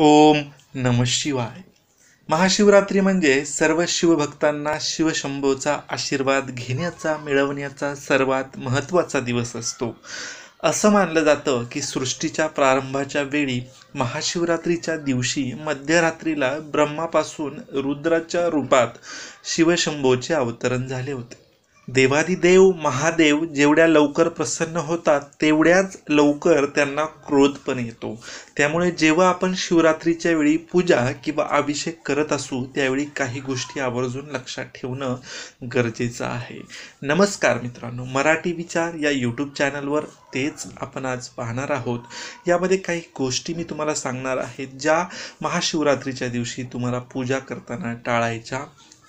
ओम नम शिवाय महाशिवरात्री म्हणजे सर्व शिवभक्तांना शिवशंभोचा आशीर्वाद घेण्याचा मिळवण्याचा सर्वात महत्त्वाचा दिवस असतो असं मानलं जातं की सृष्टीच्या प्रारंभाच्या वेळी महाशिवरात्रीच्या दिवशी मध्यरात्रीला ब्रह्मापासून रुद्राच्या रूपात शिवशंभोचे अवतरण झाले होते देवादिदेव महादेव जेवढ्या लवकर प्रसन्न होतात तेवढ्याच लवकर त्यांना क्रोध पण येतो त्यामुळे जेव्हा आपण शिवरात्रीच्या वेळी पूजा किंवा अभिषेक करत असू त्यावेळी काही गोष्टी आवर्जून लक्षात ठेवणं गरजेचं आहे नमस्कार मित्रांनो मराठी विचार या यूट्यूब चॅनलवर तेच आपण आज पाहणार आहोत यामध्ये काही गोष्टी मी तुम्हाला सांगणार आहेत ज्या महाशिवरात्रीच्या दिवशी तुम्हाला पूजा करताना टाळायच्या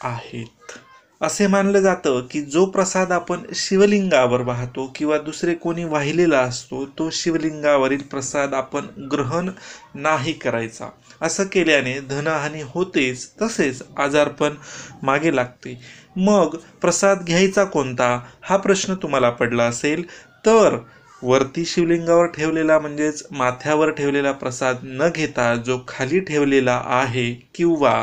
आहेत असे मानलं जातं की जो प्रसाद आपण शिवलिंगावर वाहतो किंवा दुसरे कोणी वाहिलेला असतो तो शिवलिंगावरील प्रसाद आपण ग्रहण नाही करायचा असं केल्याने धनहानी होतेच तसेच आजारपण मागे लागते मग प्रसाद घ्यायचा कोणता हा प्रश्न तुम्हाला पडला असेल तर वरती शिवलिंगावर ठेवलेला म्हणजेच माथ्यावर ठेवलेला प्रसाद न घेता जो खाली ठेवलेला आहे किंवा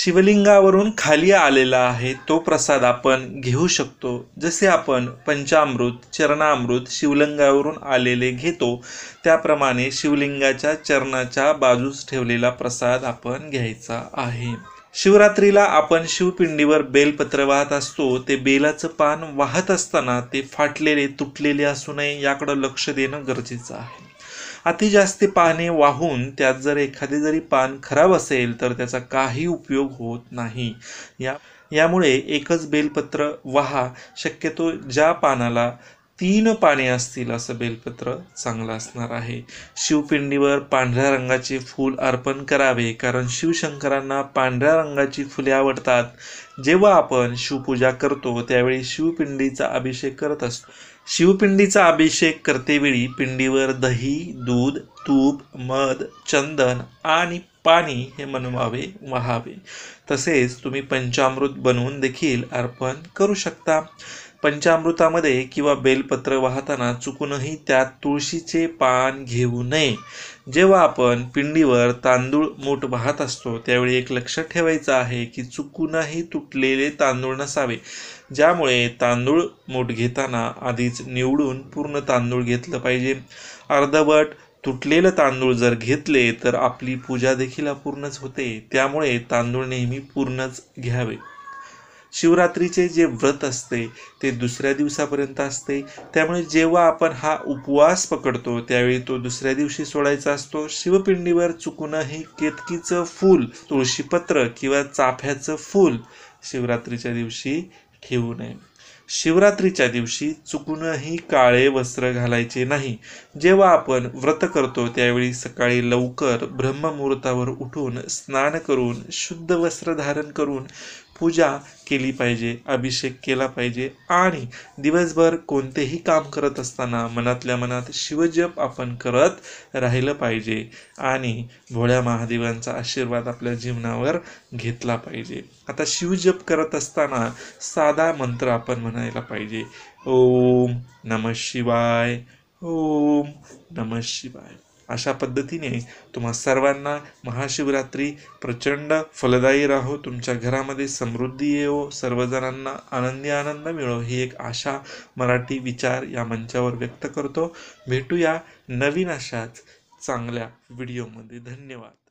शिवलिंगावरून खाली आलेला आहे तो प्रसाद आपण घेऊ शकतो जसे आपण पंचामृत चरणामृत शिवलिंगावरून आलेले घेतो त्याप्रमाणे शिवलिंगाच्या चरणाच्या बाजूस ठेवलेला प्रसाद आपण घ्यायचा आहे शिवरात्रीला आपण शिवपिंडीवर बेलपत्र वाहत असतो ते बेलाचं पान वाहत असताना ते फाटलेले तुटलेले असू नये याकडं लक्ष देणं गरजेचं आहे अति जास्त पाने वाहून त्यात जर एखादे जरी पान खराब असेल तर त्याचा काही उपयोग होत नाही या यामुळे एकच बेलपत्र वहा शक्यतो ज्या पानाला तीन पाने असतील असं बेलपत्र चांगलं असणार आहे शिवपिंडीवर पांढऱ्या रंगाचे फूल अर्पण करावे कारण शिवशंकरांना पांढऱ्या रंगाची फुले आवडतात जेव्हा आपण शिवपूजा करतो त्यावेळी शिवपिंडीचा अभिषेक करत असतो शिवपिंडीचा अभिषेक करतेवेळी पिंडीवर दही दूध तूप मध चंदन आणि पाणी हे मनवावे व्हावे तसेच तुम्ही पंचामृत बनवून देखील अर्पण करू शकता पंचामृतामध्ये किंवा बेलपत्र वाहताना चुकूनही त्यात तुळशीचे पान घेऊ नये जेव्हा आपण पिंडीवर तांदूळ मूठ वाहत असतो त्यावेळी एक लक्ष ठेवायचं आहे की चुकूनही तुटलेले तांदूळ नसावे ज्यामुळे तांदूळ मूठ घेताना आधीच निवडून पूर्ण तांदूळ घेतलं पाहिजे अर्धवट तुटलेलं तांदूळ जर घेतले तर आपली पूजा देखील अपूर्णच होते त्यामुळे तांदूळ नेहमी पूर्णच घ्यावे शिवरात्रीचे जे व्रत असते ते दुसऱ्या दिवसापर्यंत असते त्यामुळे जेव्हा आपण हा उपवास पकडतो त्यावेळी तो दुसऱ्या दिवशी सोडायचा असतो शिवपिंडीवर चुकून हे केतकीचं फूल तुळशीपत्र किंवा चाफ्याचं फूल शिवरात्रीच्या दिवशी ठेवू नये शिवरात्रीच्या दिवशी चुकूनही काळे वस्त्र घालायचे नाही जेव्हा आपण व्रत करतो त्यावेळी सकाळी लवकर ब्रह्ममुहूर्तावर उठून स्नान करून शुद्ध वस्त्र धारण करून पूजा केली पाहिजे अभिषेक केला पाहिजे आणि दिवसभर कोणतेही काम करत असताना मनातल्या मनात शिवजप आपण करत राहिलं पाहिजे आणि भोळ्या महादेवांचा आशीर्वाद आपल्या जीवनावर घेतला पाहिजे आता शिवजप करत असताना साधा मंत्र आपण म्हणायला पाहिजे ओम नम शिवाय ओम नम शिवाय अशा पद्धतीने तुम्हा सर्वांना महाशिवरात्री प्रचंड फलदायी राहो तुमच्या घरामध्ये समृद्धी येवो सर्वजणांना आनंदी आनंद मिळो ही एक आशा मराठी विचार या मंचावर व्यक्त करतो भेटूया नवीन अशाच चांगल्या व्हिडिओमध्ये धन्यवाद